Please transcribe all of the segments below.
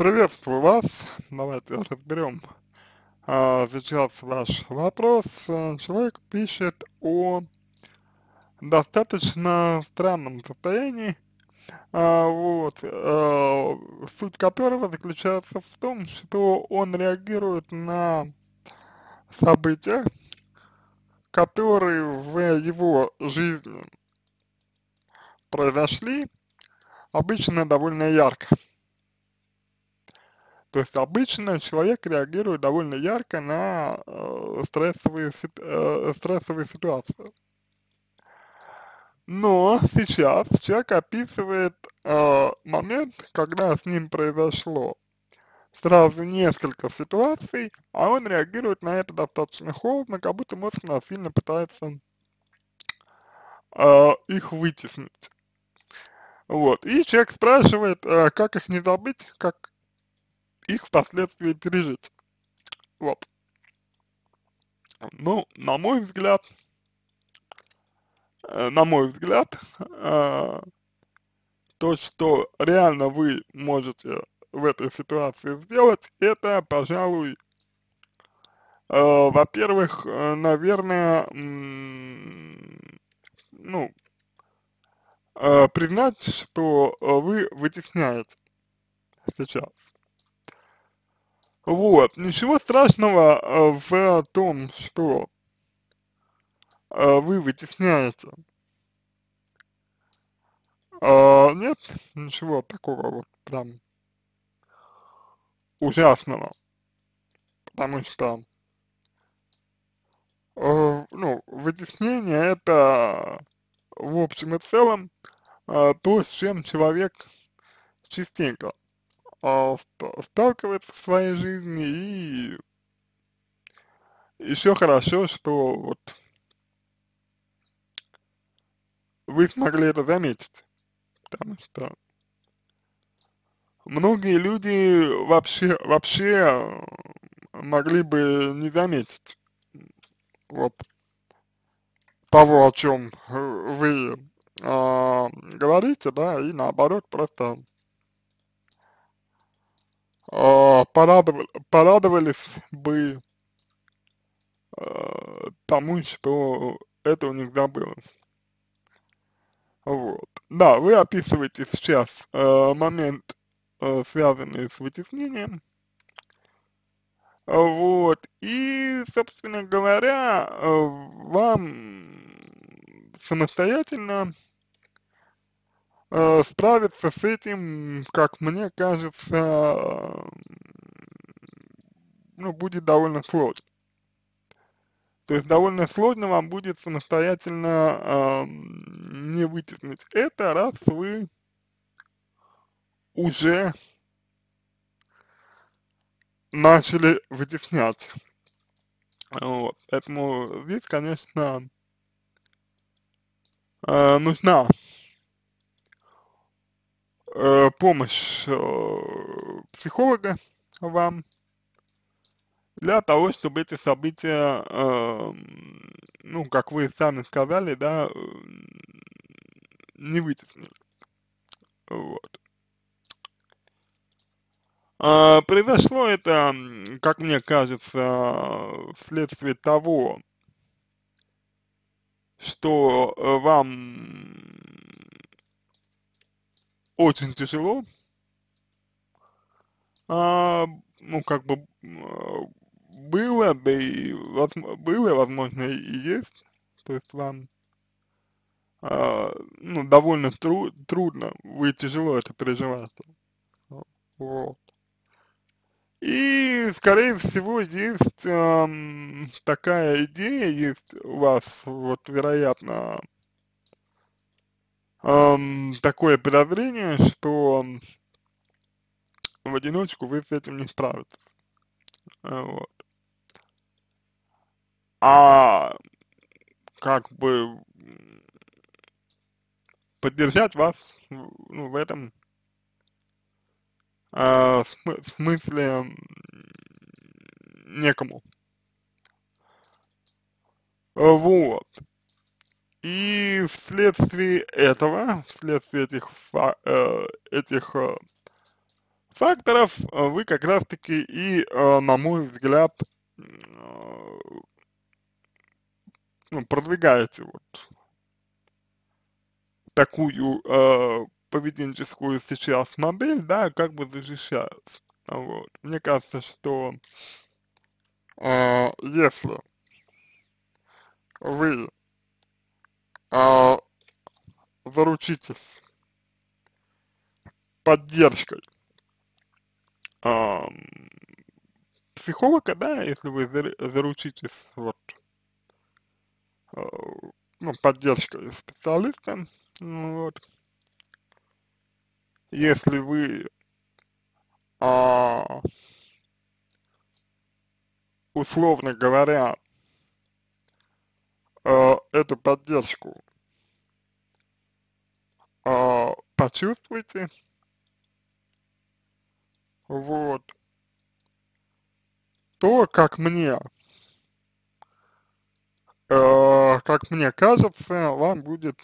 Приветствую вас. Давайте разберем а, сейчас ваш вопрос. Человек пишет о достаточно странном состоянии, а, вот, а, суть которого заключается в том, что он реагирует на события, которые в его жизни произошли, обычно довольно ярко. То есть обычно человек реагирует довольно ярко на э, стрессовые, э, стрессовые ситуации. Но сейчас человек описывает э, момент, когда с ним произошло сразу несколько ситуаций, а он реагирует на это достаточно холодно, как будто мозг насильно пытается э, их вытеснить. Вот. И человек спрашивает, э, как их не забыть, как, их впоследствии пережить. Вот. Ну, на мой взгляд, э, на мой взгляд, э, то, что реально вы можете в этой ситуации сделать, это, пожалуй, э, во-первых, э, наверное, ну, э, признать, что вы вытесняете сейчас вот, ничего страшного а, в том, что а, вы вытесняете. А, нет ничего такого вот прям ужасного, потому что э, ну, вытеснение это в общем и целом то, с чем человек частенько а, сталкивает в своей жизни и еще хорошо, что вот вы смогли это заметить, потому что многие люди вообще, вообще э, могли бы не заметить вот того, о чем э, вы э, говорите, да, и наоборот просто а, порадовали порадовались бы э, тому, что это этого не забылось. Вот. Да, вы описываете сейчас э, момент, э, связанный с вытеснением. Вот. И, собственно говоря, э, вам самостоятельно э, справиться с этим, как мне кажется, ну, будет довольно сложно. То есть довольно сложно вам будет самостоятельно э, не вытеснить это, раз вы уже начали вытеснять. Вот. Поэтому здесь, конечно, э, нужна Э, помощь э, психолога вам для того, чтобы эти события, э, ну, как вы сами сказали, да, э, не вытеснили. Вот. А, произошло это, как мне кажется, вследствие того, что э, вам очень тяжело, а, ну, как бы а, было, да и было, возможно, и есть, то есть вам, а, ну, довольно тру трудно, вы тяжело это переживаете, вот. И, скорее всего, есть эм, такая идея, есть у вас, вот, вероятно, эм, такое подозрение, что в одиночку вы с этим не справитесь. Э, вот. А как бы поддержать вас ну, в этом э, см смысле некому. Э, вот. И вследствие этого, вследствие этих, э, этих э, факторов, э, вы как раз-таки и, э, на мой взгляд, э, ну, продвигаете вот такую э, поведенческую сейчас модель, да, как бы защищают. Вот. Мне кажется, что э, если вы а, заручитесь поддержкой а, психолога, да, если вы заручитесь вот а, ну, поддержкой специалиста, ну вот, если вы а, условно говоря, э, эту поддержку э, почувствуйте, вот, то, как мне, э, как мне кажется, вам будет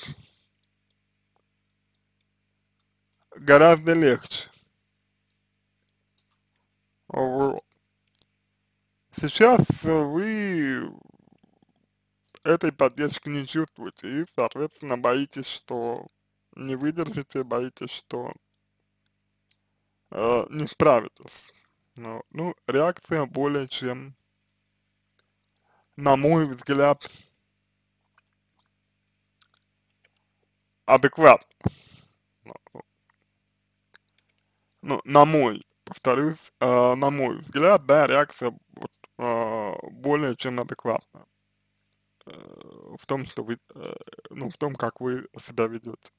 гораздо легче. Вот. Сейчас вы этой поддержки не чувствуете и, соответственно, боитесь, что не выдержите, боитесь, что э, не справитесь. Ну, ну, реакция более чем, на мой взгляд, адекватна. Ну, на мой, повторюсь, э, на мой взгляд, да, реакция вот, э, более чем адекватна в том, что вы, э, ну, в том, как вы себя ведете.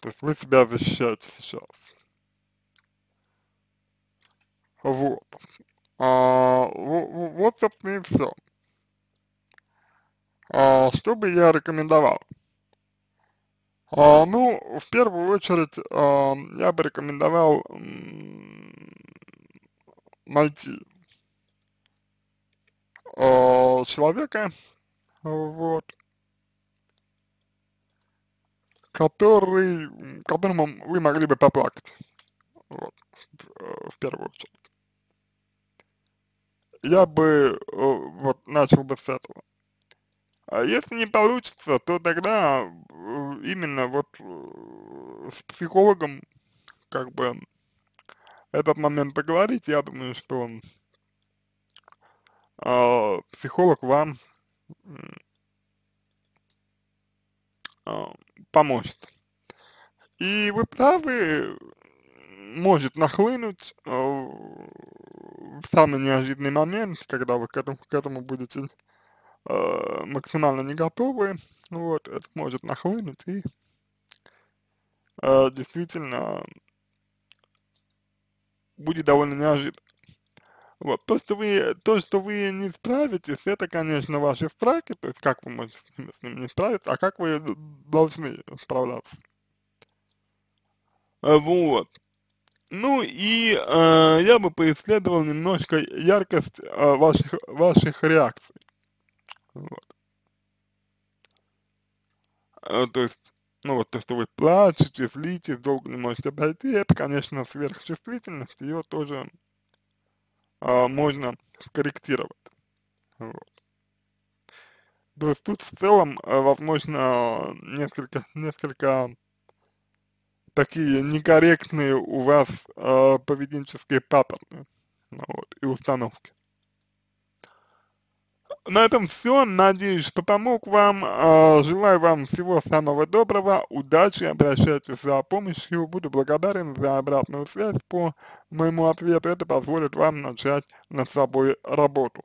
То есть вы себя защищаете сейчас. Вот. А, вот, собственно, и все. А, что бы я рекомендовал? А, ну, в первую очередь, а, я бы рекомендовал найти э, человека, вот, который, которому вы могли бы поплакать, вот, в, э, в первую очередь. Я бы э, вот начал бы с этого. А если не получится, то тогда э, именно вот э, с психологом как бы этот момент поговорить, я думаю, что он а, психолог вам а, поможет. И вы правы, может нахлынуть э, в самый неожиданный момент, когда вы к этому, к этому будете э, максимально не готовы, вот, это может нахлынуть и э, действительно будет довольно неожиданно. Вот, то, что вы, то, что вы не справитесь, это, конечно, ваши страхи, то есть как вы можете с ними, не справиться, а как вы должны справляться. А, вот. Ну и э, я бы поисследовал немножко яркость э, ваших, ваших реакций. Вот. Э, то есть, ну вот то, что вы плачете, злитесь, долго не можете обойти, это, конечно, сверхчувствительность, ее тоже а, можно скорректировать. Вот. То есть тут в целом, э, возможно, несколько, несколько такие некорректные у вас э, поведенческие паттерны ну вот, и установки на этом все. Надеюсь, что помог вам. А, желаю вам всего самого доброго, удачи, обращайтесь за помощью. Буду благодарен за обратную связь по моему ответу. Это позволит вам начать над собой работу.